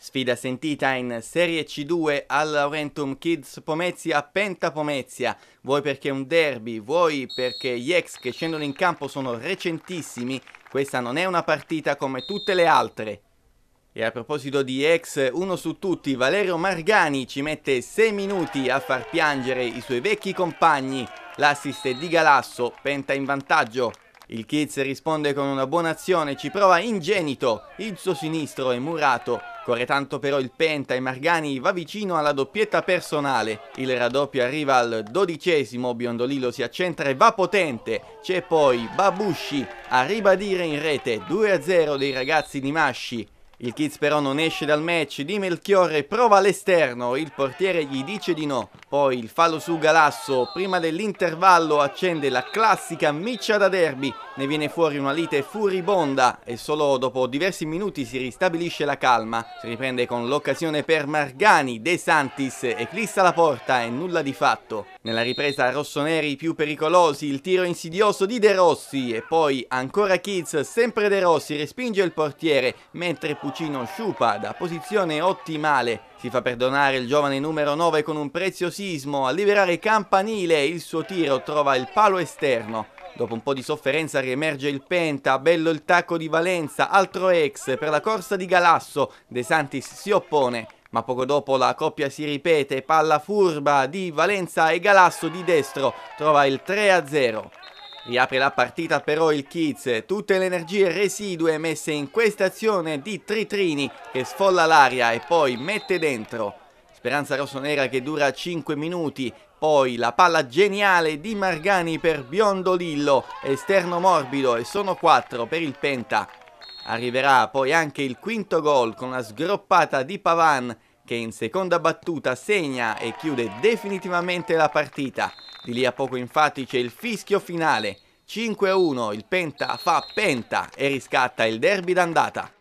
Sfida sentita in Serie C2 al Laurentum Kids Pomezia Penta Pomezia, vuoi perché è un derby, vuoi perché gli ex che scendono in campo sono recentissimi, questa non è una partita come tutte le altre. E a proposito di ex, uno su tutti, Valerio Margani ci mette 6 minuti a far piangere i suoi vecchi compagni. L'assist di Galasso, Penta in vantaggio. Il Kids risponde con una buona azione, ci prova ingenito, il suo sinistro è murato Corre tanto però il Penta e Margani va vicino alla doppietta personale. Il raddoppio arriva al dodicesimo, Biondolillo si accentra e va potente. C'è poi Babushi a ribadire in rete 2-0 dei ragazzi di Masci. Il Kids però non esce dal match, Di Melchiorre prova all'esterno, il portiere gli dice di no. Poi il fallo su Galasso, prima dell'intervallo accende la classica miccia da derby, ne viene fuori una lite furibonda e solo dopo diversi minuti si ristabilisce la calma. Si riprende con l'occasione per Margani, De Santis, eclissa la porta e nulla di fatto. Nella ripresa rossoneri più pericolosi, il tiro insidioso di De Rossi e poi ancora Kids, sempre De Rossi respinge il portiere mentre cappuccino Sciupa da posizione ottimale. Si fa perdonare il giovane numero 9 con un preziosismo. A liberare Campanile il suo tiro trova il palo esterno. Dopo un po' di sofferenza riemerge il Penta, bello il tacco di Valenza, altro ex per la corsa di Galasso. De Santis si oppone, ma poco dopo la coppia si ripete, palla furba di Valenza e Galasso di destro, trova il 3-0. Riapre la partita però il Kids, tutte le energie residue messe in questa azione di Tritrini che sfolla l'aria e poi mette dentro. Speranza rossonera che dura 5 minuti, poi la palla geniale di Margani per Biondo Lillo, esterno morbido e sono 4 per il Penta. Arriverà poi anche il quinto gol con la sgroppata di Pavan che in seconda battuta segna e chiude definitivamente la partita. Di lì a poco infatti c'è il fischio finale. 5-1, il Penta fa Penta e riscatta il derby d'andata.